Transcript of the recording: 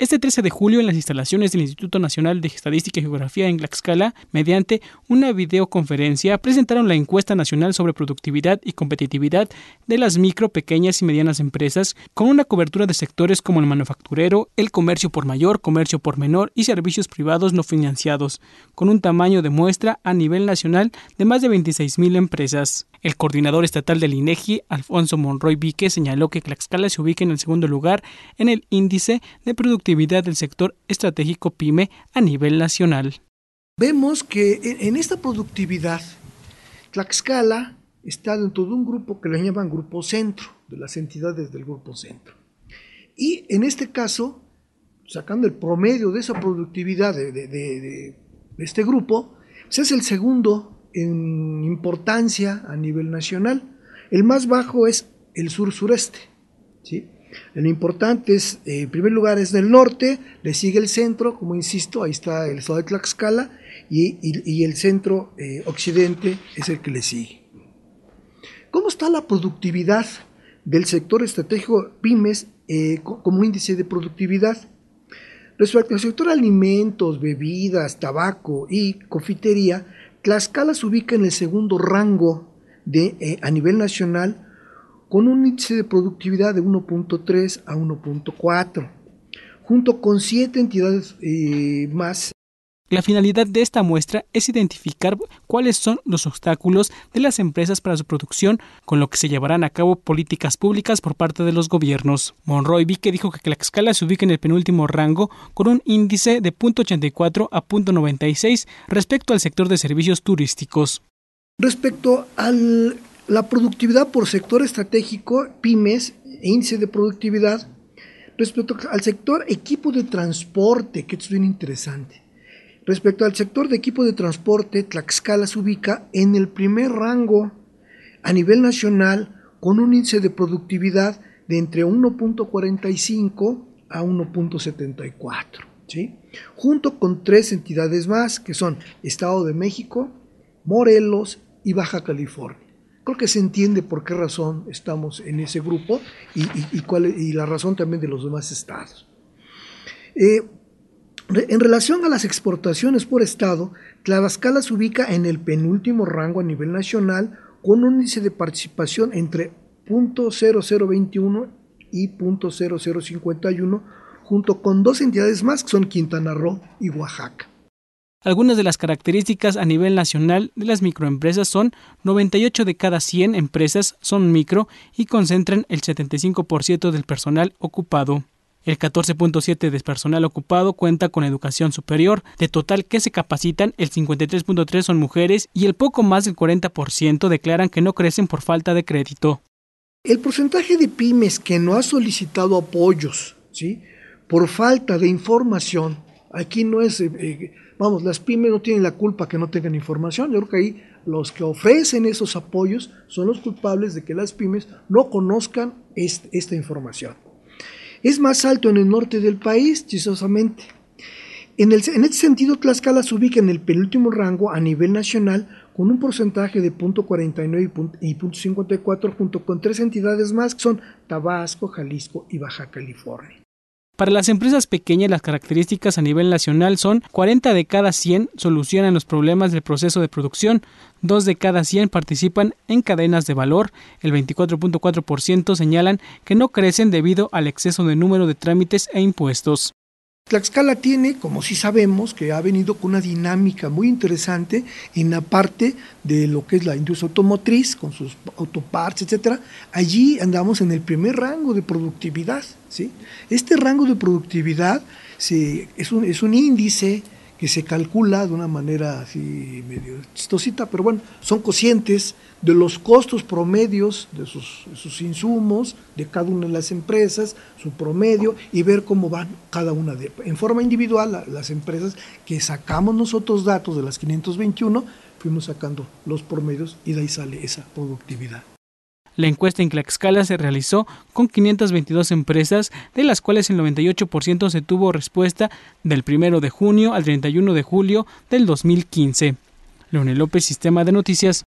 Este 13 de julio en las instalaciones del Instituto Nacional de Estadística y Geografía en Tlaxcala, mediante una videoconferencia, presentaron la encuesta nacional sobre productividad y competitividad de las micro, pequeñas y medianas empresas, con una cobertura de sectores como el manufacturero, el comercio por mayor, comercio por menor y servicios privados no financiados, con un tamaño de muestra a nivel nacional de más de 26.000 empresas. El coordinador estatal del INEGI, Alfonso Monroy Vique, señaló que Tlaxcala se ubica en el segundo lugar en el índice de productividad actividad del sector estratégico PYME a nivel nacional. Vemos que en esta productividad, Tlaxcala está dentro de un grupo que le llaman Grupo Centro, de las entidades del Grupo Centro. Y en este caso, sacando el promedio de esa productividad de, de, este grupo, se es el segundo en importancia a nivel nacional. El más bajo es el sur sureste. ¿sí? Lo importante es, eh, en primer lugar es del norte, le sigue el centro, como insisto, ahí está el estado de Tlaxcala, y, el centro eh, occidente es el que le sigue. ¿Cómo está la productividad del sector estratégico pymes eh, como índice de productividad? Respecto al sector alimentos, bebidas, tabaco y confitería, Tlaxcala se ubica en el segundo rango a nivel nacional con un índice de productividad de 1.3 a 1.4, junto con siete entidades eh, más. La finalidad de esta muestra es identificar cuáles son los obstáculos de las empresas para su producción, con lo que se llevarán a cabo políticas públicas por parte de los gobiernos. Monroy Vique dijo que la escala se ubica en el penúltimo rango con un índice de 0.84 a 0.96 respecto al sector de servicios turísticos. Respecto al la productividad por sector estratégico, pymes e índice de productividad respecto al sector equipo de transporte, que es bien interesante. Respecto al sector de equipo de transporte, Tlaxcala se ubica en el primer rango a nivel nacional con un índice de productividad de entre 1.45 a 1.74, ¿sí? junto con tres entidades más que son Estado de México, Morelos y Baja California creo que se entiende por qué razón estamos en ese grupo y, cuál, y la razón también de los demás estados. Eh, en relación a las exportaciones por estado, Tlaxcala se ubica en el penúltimo rango a nivel nacional con un índice de participación entre .0021 y .0051, junto con dos entidades más que son Quintana Roo y Oaxaca. Algunas de las características a nivel nacional de las microempresas son 98 de cada 100 empresas son micro y concentran el 75% del personal ocupado. El 14.7 del personal ocupado cuenta con educación superior, de total que se capacitan el 53.3 son mujeres y el poco más del 40% declaran que no crecen por falta de crédito. El porcentaje de pymes que no ha solicitado apoyos, ¿sí? por falta de información Aquí no es, eh, eh, vamos, las pymes no tienen la culpa que no tengan información. Yo creo que ahí los que ofrecen esos apoyos son los culpables de que las pymes no conozcan esta información. Es más alto en el norte del país, chistosamente. En, el, en, este sentido, Tlaxcala se ubica en el penúltimo rango a nivel nacional con un porcentaje de 0.49 y 0.54 junto con tres entidades más que son Tabasco, Jalisco y Baja California. Para las empresas pequeñas las características a nivel nacional son 40 de cada 100 solucionan los problemas del proceso de producción, 2 de cada 100 participan en cadenas de valor, el 24.4% señalan que no crecen debido al exceso de número de trámites e impuestos. Tlaxcala tiene, como sí sabemos, que ha venido con una dinámica muy interesante en la parte de lo que es la industria automotriz, con sus autoparts, etcétera. Allí andamos en el primer rango de productividad. Este rango de productividad es, un, es un índice que se calcula de una manera así medio chistosita, pero bueno, son conscientes de los costos promedios de sus, insumos, de cada una de las empresas, su promedio, y ver cómo van cada una de En forma individual, las empresas que sacamos nosotros datos de las 521, fuimos sacando los promedios y de ahí sale esa productividad. La encuesta en Tlaxcala se realizó con 522 empresas, de las cuales el 98% se tuvo respuesta del 1 de junio al 31 de julio del 2015. Leonel López, Sistema de Noticias.